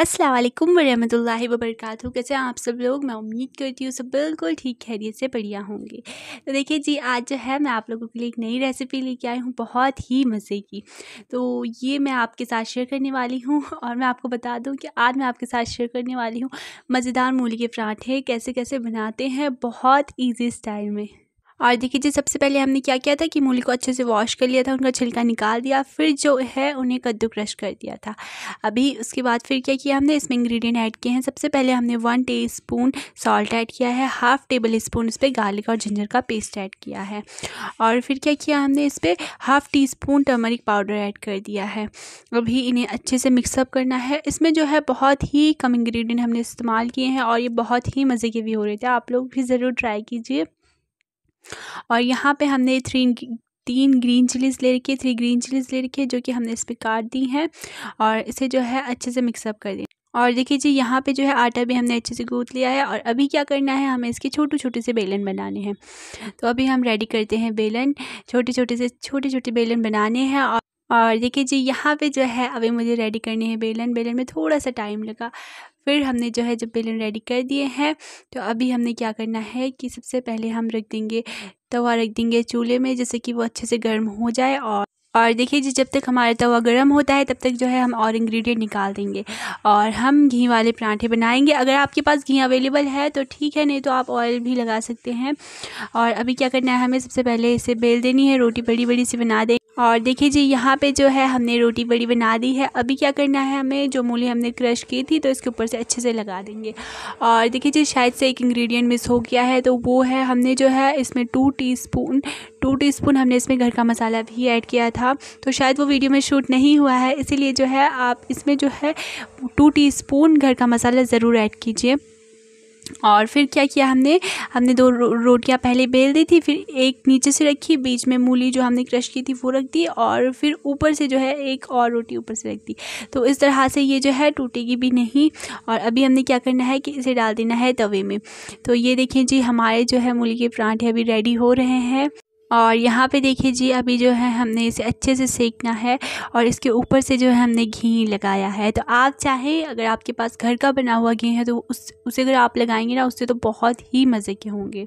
अस्सलाम वरहमतुल्लाहि वबरकातु कैसे आप सब लोग मैं उम्मीद करती हूँ सब बिल्कुल ठीक खैरियत से बढ़िया होंगे तो देखिए जी आज जो है मैं आप लोगों के लिए एक नई रेसिपी लेके आई हूँ बहुत ही मज़े की तो ये मैं आपके साथ शेयर करने वाली हूँ और मैं आपको बता दूँ कि आज मैं आपके साथ शेयर करने वाली हूँ मज़ेदार मूली के पराठे कैसे कैसे बनाते हैं बहुत ईजी स्टाइल में और देखिए जी सबसे पहले हमने क्या किया था कि मूली को अच्छे से वॉश कर लिया था उनका छिलका निकाल दिया फिर जो है उन्हें कद्दू क्रश कर दिया था अभी उसके बाद फिर क्या किया हमने इसमें इंग्रेडिएंट ऐड किए हैं सबसे पहले हमने one teaspoon salt add किया है हाफ़ टेबल स्पून इस पर गार्लिक और जिंजर का पेस्ट ऐड किया है और फिर क्या किया हमने इस पर half teaspoon turmeric powder add कर दिया है अभी इन्हें अच्छे से मिक्सअप करना है इसमें जो है बहुत ही कम इंग्रेडिएंट हमने इस्तेमाल किए हैं और ये बहुत ही मज़े के भी हो रहे थे आप लोग भी ज़रूर ट्राई कीजिए और यहाँ पे हमने थ्री तीन ग्रीन चिलीज़ ले रखी है थ्री ग्रीन चिलीज़ ले रखी है जो कि हमने इस पर काट दी हैं और इसे जो है अच्छे से मिक्सअप कर दी और देखिए जी यहाँ पे जो है आटा भी हमने अच्छे से गूद लिया है और अभी क्या करना है हमें इसके छोटे छोटे से बेलन बनाने हैं तो अभी हम रेडी करते हैं बेलन छोटे छोटे से छोटे छोटे बेलन बनाने हैं और और देखिए जी यहाँ पे जो है अभी मुझे रेडी करनी है बेलन बेलन में थोड़ा सा टाइम लगा फिर हमने जो है जब बेलन रेडी कर दिए हैं तो अभी हमने क्या करना है कि सबसे पहले हम रख देंगे तवा रख देंगे चूल्हे में जैसे कि वो अच्छे से गर्म हो जाए और और देखिए जी जब तक हमारा तवा गर्म होता है तब तक जो है हम और इंग्रेडिएंट निकाल देंगे और हम घी वाले पराठे बनाएंगे अगर आपके पास घी अवेलेबल है तो ठीक है नहीं तो आप ऑयल भी लगा सकते हैं और अभी क्या करना है हमें सबसे पहले इसे बेल देनी है रोटी बड़ी बड़ी सी बना दें और देखिए जी यहाँ पे जो है हमने रोटी बड़ी बना दी है अभी क्या करना है हमें जो मूली हमने क्रश की थी तो इसके ऊपर से अच्छे से लगा देंगे और देखिए जी शायद से एक इंग्रेडिएंट मिस हो गया है तो वो है हमने जो है इसमें टू टीस्पून टू टीस्पून हमने इसमें घर का मसाला भी ऐड किया था तो शायद वो वीडियो में शूट नहीं हुआ है इसीलिए जो है आप इसमें जो है टू टी घर का मसाला ज़रूर ऐड कीजिए और फिर क्या किया हमने हमने दो रो, रोटियां पहले बेल दी थी फिर एक नीचे से रखी बीच में मूली जो हमने क्रश की थी वो रख दी और फिर ऊपर से जो है एक और रोटी ऊपर से रख दी तो इस तरह से ये जो है टूटेगी भी नहीं और अभी हमने क्या करना है कि इसे डाल देना है तवे में तो ये देखें जी हमारे जो है मूली के परांठे अभी रेडी हो रहे हैं और यहाँ पे देखिए जी अभी जो है हमने इसे अच्छे से सेकना है और इसके ऊपर से जो है हमने घी लगाया है तो आप चाहे अगर आपके पास घर का बना हुआ घी है तो उस उसे अगर आप लगाएंगे ना उससे तो बहुत ही मज़े के होंगे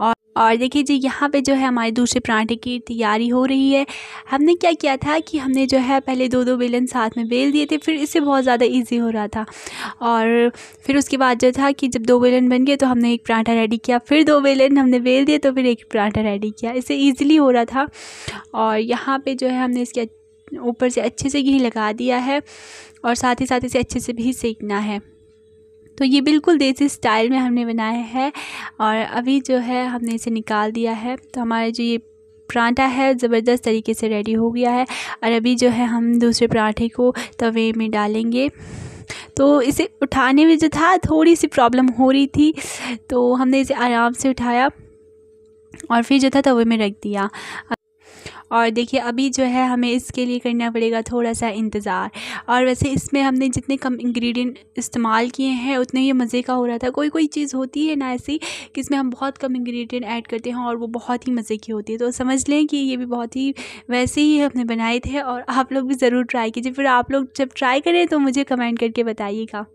और और देखिए जी यहाँ पे जो है हमारे दूसरे पराठे की तैयारी हो रही है हमने क्या किया था कि हमने जो है पहले दो दो बेलन साथ में बेल दिए थे फिर इससे बहुत ज़्यादा इजी हो रहा था और फिर उसके बाद जो था कि जब दो बेलन बन गए तो हमने एक पराठा रेडी किया फिर दो बेलन हमने बेल दिए तो फिर एक पराठा रेडी किया इससे ईजिली हो रहा था और यहाँ पर जो है हमने इसके ऊपर से अच्छे से घी लगा दिया है और साथ ही साथ इसे अच्छे से भी सेकना है तो ये बिल्कुल देसी स्टाइल में हमने बनाया है और अभी जो है हमने इसे निकाल दिया है तो हमारे जो ये पराठा है ज़बरदस्त तरीके से रेडी हो गया है और अभी जो है हम दूसरे पराठे को तवे में डालेंगे तो इसे उठाने में जो था थोड़ी सी प्रॉब्लम हो रही थी तो हमने इसे आराम से उठाया और फिर जो था तवे में रख दिया और देखिए अभी जो है हमें इसके लिए करना पड़ेगा थोड़ा सा इंतज़ार और वैसे इसमें हमने जितने कम इंग्रेडिएंट इस्तेमाल किए हैं उतने ही मज़े का हो रहा था कोई कोई चीज़ होती है ना ऐसी कि इसमें हम बहुत कम इंग्रेडिएंट ऐड करते हैं और वो बहुत ही मज़े की होती है तो समझ लें कि ये भी बहुत ही वैसे ही हमने बनाए थे और आप लोग भी ज़रूर ट्राई कीजिए फिर आप लोग जब ट्राई करें तो मुझे कमेंट करके बताइएगा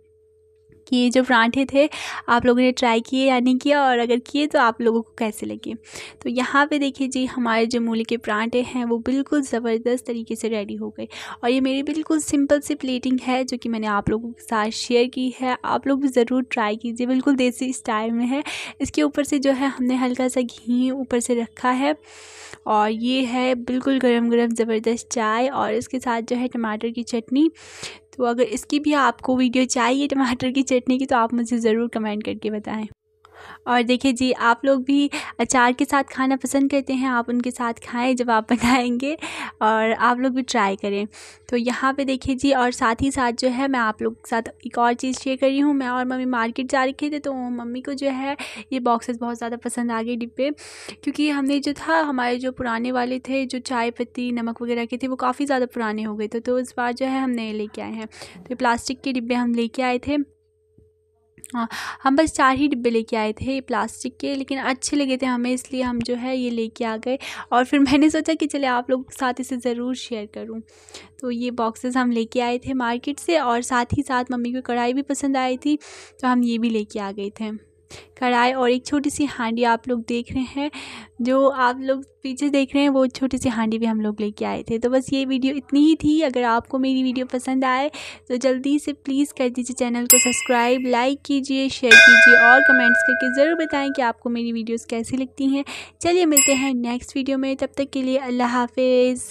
कि ये जो पराठे थे आप लोगों ने ट्राई किए या नहीं किया और अगर किए तो आप लोगों को कैसे लगे तो यहाँ पे देखिए जी हमारे जो मूली के पराठे हैं वो बिल्कुल ज़बरदस्त तरीके से रेडी हो गए और ये मेरी बिल्कुल सिंपल सी प्लेटिंग है जो कि मैंने आप लोगों के साथ शेयर की है आप लोग भी ज़रूर ट्राई कीजिए बिल्कुल देसी स्टाइल में है इसके ऊपर से जो है हमने हल्का सा घी ऊपर से रखा है और ये है बिल्कुल गरम गरम ज़बरदस्त चाय और इसके साथ जो है टमाटर की चटनी तो अगर इसकी भी आपको वीडियो चाहिए टमाटर की चटनी की तो आप मुझे ज़रूर कमेंट करके बताएं और देखिए जी आप लोग भी अचार के साथ खाना पसंद करते हैं आप उनके साथ खाएं जब आप बनाएंगे और आप लोग भी ट्राई करें तो यहाँ पे देखिए जी और साथ ही साथ जो है मैं आप लोग के साथ एक और चीज़ शेयर कर रही हूँ मैं और मम्मी मार्केट जा रखे थे तो मम्मी को जो है ये बॉक्सेस बहुत ज़्यादा पसंद आ गए डिब्बे क्योंकि हमने जो था हमारे जो पुराने वाले थे जो चाय पत्ती नमक वगैरह के थे वो काफ़ी ज़्यादा पुराने हो गए थे तो इस बार जो है हम नए लेके आए हैं तो प्लास्टिक के डिब्बे हम लेके आए थे हाँ, हम बस चार ही डिब्बे लेके आए थे प्लास्टिक के लेकिन अच्छे लगे थे हमें इसलिए हम जो है ये लेके आ गए और फिर मैंने सोचा कि चले आप लोग के साथ इसे ज़रूर शेयर करूँ तो ये बॉक्सेस हम लेके आए थे मार्केट से और साथ ही साथ मम्मी को कढ़ाई भी पसंद आई थी तो हम ये भी लेके आ गए थे कढ़ाई और एक छोटी सी हांडी आप लोग देख रहे हैं जो आप लोग पीछे देख रहे हैं वो छोटी सी हांडी भी हम लोग लेके आए थे तो बस ये वीडियो इतनी ही थी अगर आपको मेरी वीडियो पसंद आए तो जल्दी से प्लीज़ कर दीजिए चैनल को सब्सक्राइब लाइक कीजिए शेयर कीजिए और कमेंट्स करके ज़रूर बताएं कि आपको मेरी वीडियोस कैसी लगती हैं चलिए मिलते हैं नेक्स्ट वीडियो में तब तक के लिए अल्लाह हाफिज़